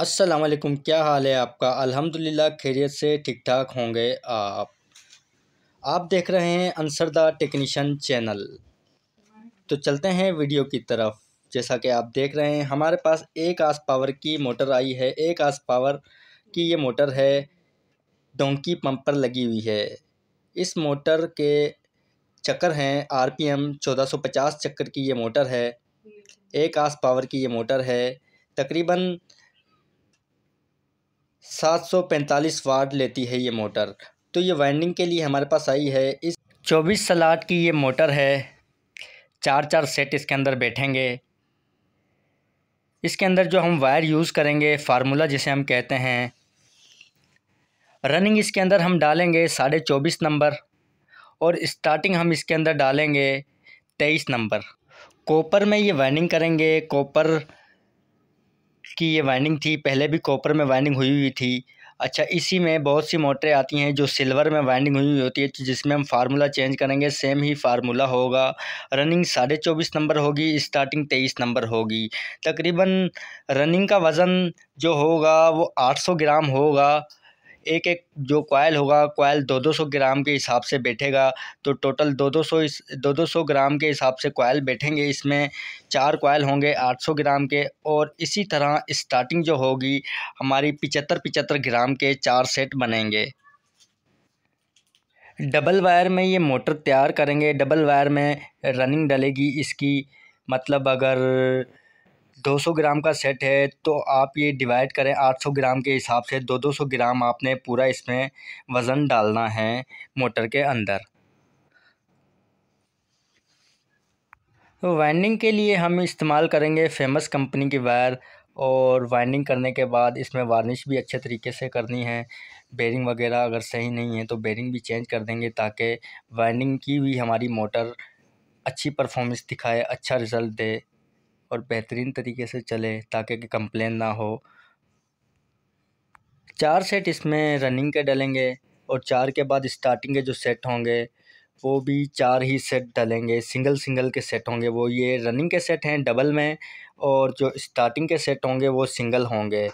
असलम क्या हाल है आपका अल्हम्दुलिल्लाह खैरियत से ठीक ठाक होंगे आप आप देख रहे हैं अंसर द टेक्नीशन चैनल तो चलते हैं वीडियो की तरफ जैसा कि आप देख रहे हैं हमारे पास एक आस पावर की मोटर आई है एक आस पावर की ये मोटर है डोंकी पंप पर लगी हुई है इस मोटर के चक्कर हैं आरपीएम 1450 चक्कर की ये मोटर है एक आस पावर की ये मोटर है तकरीबन सात सौ पैंतालीस वाट लेती है ये मोटर तो ये वाइंडिंग के लिए हमारे पास आई है इस चौबीस सलाट की ये मोटर है चार चार सेट इसके अंदर बैठेंगे इसके अंदर जो हम वायर यूज़ करेंगे फार्मूला जिसे हम कहते हैं रनिंग इसके अंदर हम डालेंगे साढ़े चौबीस नंबर और स्टार्टिंग हम इसके अंदर डालेंगे तेईस नंबर कॉपर में ये वाइंडिंग करेंगे कॉपर की ये वाइनिंग थी पहले भी कॉपर में वाइनिंग हुई हुई थी अच्छा इसी में बहुत सी मोटरें आती हैं जो सिल्वर में वाइंडिंग हुई हुई होती है तो जिसमें हम फार्मूला चेंज करेंगे सेम ही फार्मूला होगा रनिंग साढ़े चौबीस नंबर होगी स्टार्टिंग तेईस नंबर होगी तकरीबन रनिंग का वज़न जो होगा वो आठ सौ ग्राम होगा एक एक जो कोयल होगा कोयल दो दो सौ ग्राम के हिसाब से बैठेगा तो टोटल दो दो सौ इस दो दो सौ ग्राम के हिसाब से कोयल बैठेंगे इसमें चार कोयल होंगे आठ सौ ग्राम के और इसी तरह स्टार्टिंग जो होगी हमारी पिचहत्तर पिचहत्तर ग्राम के चार सेट बनेंगे डबल वायर में ये मोटर तैयार करेंगे डबल वायर में रनिंग डलेगी इसकी मतलब अगर 200 ग्राम का सेट है तो आप ये डिवाइड करें 800 ग्राम के हिसाब से दो दो सौ ग्राम आपने पूरा इसमें वज़न डालना है मोटर के अंदर तो वाइंडिंग के लिए हम इस्तेमाल करेंगे फेमस कंपनी की वायर और वाइंडिंग करने के बाद इसमें वार्निश भी अच्छे तरीके से करनी है बेरिंग वगैरह अगर सही नहीं है तो बेरिंग भी चेंज कर देंगे ताकि वाइंडिंग की भी हमारी मोटर अच्छी परफॉर्मेंस दिखाए अच्छा रिज़ल्ट दे और बेहतरीन तरीके से चले ताकि कंप्लेन ना हो चार सेट इसमें रनिंग के डलेंगे और चार के बाद स्टार्टिंग के जो सेट होंगे वो भी चार ही सेट डलेंगे सिंगल सिंगल के सेट होंगे वो ये रनिंग के सेट हैं डबल में और जो स्टार्टिंग के सेट होंगे वो सिंगल होंगे